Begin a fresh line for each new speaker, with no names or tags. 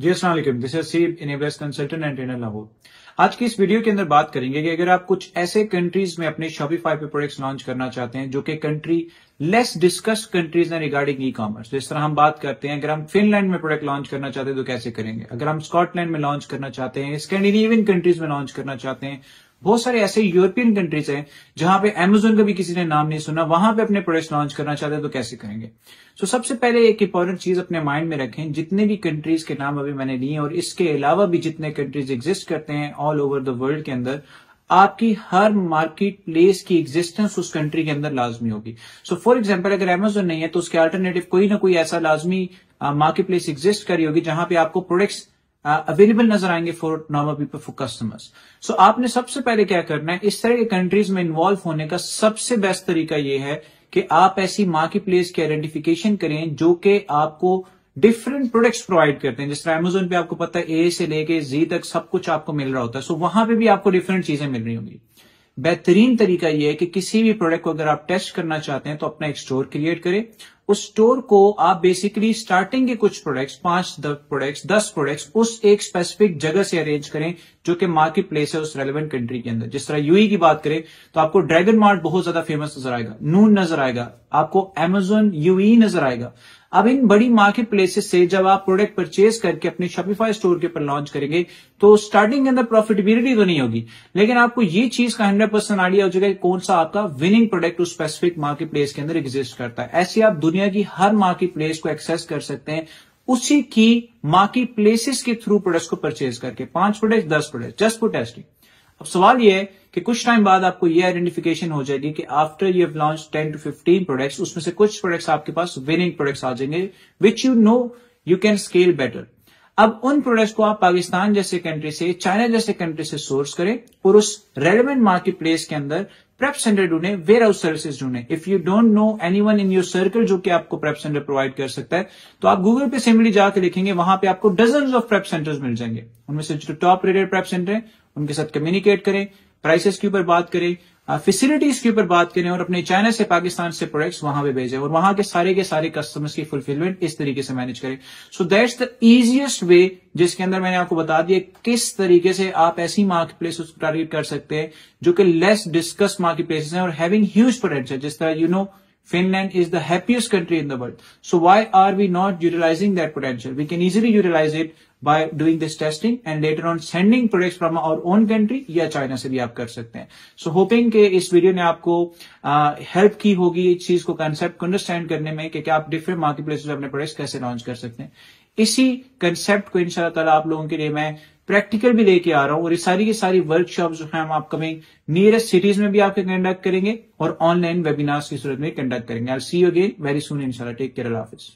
जी Aslam this सीब enablers consultant and trainer Lahore आज की इस वीडियो के अंदर बात करेंगे कि अगर आप कुछ ऐसे कंट्रीज में अपने शॉपिफाई पे प्रोडक्ट्स लॉन्च करना चाहते हैं जो कि कंट्री लेस डिस्कस्ड कंट्रीज हैं रिगार्डिंग ई कॉमर्स जिस तरह हम बात करते हैं अगर हम फिनलैंड में प्रोडक्ट लॉन्च करना चाहते हैं तो कैसे करेंगे अगर हम स्कॉटलैंड में लॉन्च करना चाहते हैं स्कैंडिनेवियन कंट्रीज में लॉन्च करना चाहते हैं बहुत सारे ऐसे यूरोपियन कंट्रीज हैं जहां पे एमेजोन का भी किसी ने नाम नहीं सुना वहां पे अपने प्रोडक्ट लॉन्च करना चाहते हैं तो कैसे करेंगे सो so, सबसे पहले एक इंपॉर्टेंट चीज अपने माइंड में रखें जितने भी कंट्रीज के नाम अभी मैंने लिए और इसके अलावा भी जितने कंट्रीज एग्जिस्ट करते हैं ऑल ओवर द वर्ल्ड के अंदर आपकी हर मार्केट प्लेस की एग्जिस्टेंस उस कंट्री के अंदर लाजमी होगी सो फॉर एग्जाम्पल अगर एमेजोन नहीं है तो उसके अल्टरनेटिव कोई ना कोई ऐसा लाजमी मार्केट प्लेस एग्जिस्ट करी होगी जहां पे आपको प्रोडक्ट्स अवेलेबल uh, नजर आएंगे for normal people for customers so आपने सबसे पहले क्या करना है इस तरह के कंट्रीज में इन्वॉल्व होने का सबसे बेस्ट तरीका यह है कि आप ऐसी मार्केट प्लेस की आइडेंटिफिकेशन करें जो कि आपको डिफरेंट प्रोडक्ट्स प्रोवाइड करते हैं जिस तरह अमेजोन पे आपको पता है ए से लेके जी तक सब कुछ आपको मिल रहा होता है सो so, वहां पे भी आपको डिफरेंट चीजें मिल रही होंगी बेहतरीन तरीका यह है कि किसी भी प्रोडक्ट को अगर आप टेस्ट करना चाहते हैं तो अपना एक स्टोर क्रिएट करें उस स्टोर को आप बेसिकली स्टार्टिंग के कुछ प्रोडक्ट्स पांच प्रोडक्ट्स दस प्रोडक्ट्स उस एक स्पेसिफिक जगह से अरेंज करें जो कि मार्केट प्लेस है उस रेलिवेंट कंट्री के अंदर जिस तरह यूई e की बात करें तो आपको ड्रैगन मार्ट बहुत ज्यादा फेमस नजर आएगा नून नजर आएगा आपको एमेजोन यूई e नजर आएगा अब इन बड़ी मार्केट प्लेसेस से जब आप प्रोडक्ट परचेज करके अपने शॉपिफाई स्टोर के ऊपर लॉन्च करेंगे तो स्टार्टिंग के अंदर प्रॉफिटेबिलिटी तो नहीं होगी लेकिन आपको ये चीज का हंड्रेड परसेंट आइडिया हो जाएगा कौन सा आपका विनिंग प्रोडक्ट उस स्पेसिफिक मार्केट प्लेस के अंदर एग्जिस्ट करता है ऐसे आप दुनिया दुनिया की हर मार्केट प्लेस को एक्सेस कर सकते हैं उसी की मार्केट प्लेसेस के थ्रू प्रोडक्ट्स को परचेज करके पांच प्रोडक्ट दस प्रोडक्ट जस्ट फॉर टेस्टिंग अब सवाल यह है कि कुछ टाइम बाद आपको यह आइडेंटिफिकेशन हो जाएगी कि after you have launch ten to fifteen products उसमें से कुछ प्रोडक्ट्स आपके पास विनिंग प्रोडक्ट्स आ जाएंगे which you know you can scale better अब उन प्रोडक्ट्स को आप पाकिस्तान जैसे कंट्री से चाइना जैसे कंट्री से सोर्स करें और उस रेलिवेंट मार्केट प्लेस के अंदर प्रेप सेंटर ढूंढे वेयर हाउस सर्विसेज ढूंढे if you don't know anyone in your circle जो कि आपको प्रेप सेंटर प्रोवाइड कर सकता है तो आप गूगल पे सिमली जाकर देखेंगे वहां पे आपको डजन ऑफ प्रेप सेंटर्स मिल जाएंगे उनमें से जो टॉप रेटेड प्रेप सेंटर है उनके साथ कम्युनिकेट करें प्राइसेस के ऊपर बात करें फैसिलिटीज के ऊपर बात करें और अपने चाइना से पाकिस्तान से प्रोडक्ट्स वहां पे भेजें और वहां के सारे के सारे कस्टमर्स की फुलफिलमेंट इस तरीके से मैनेज करें so that's the easiest way जिसके अंदर मैंने आपको बता दिया किस तरीके से आप ऐसी मार्केट प्लेस टारगेट कर सकते हैं जो कि लेस डिस्कस मार्केट प्लेसेस हैं और हैविंग ह्यूज पोटेंशियल जिस तरह you know Finland is the happiest country in the world. So why are we not utilizing that potential? We can easily utilize it by doing this testing and later on sending product from our own country या China से भी आप कर सकते हैं सो hopping के इस video ने आपको हेल्प की होगी इस चीज को कंसेप्ट को अंडरस्टैंड करने में कि क्या आप डिफरेंट मार्केट प्लेस अपने प्रोडक्ट कैसे लॉन्च कर सकते हैं इसी कंसेप्ट को तला आप लोगों के लिए मैं प्रैक्टिकल भी लेके आ रहा हूं और इस सारी की सारी वर्कशॉप जो है हम अपकमिंग नियरेस्ट सिटीज में भी आपके कंडक्ट करेंगे और ऑनलाइन वेबिनार्स की सूरत में कंडक्ट करेंगे are see you again very soon इनशाला टेक केयर ऑफिस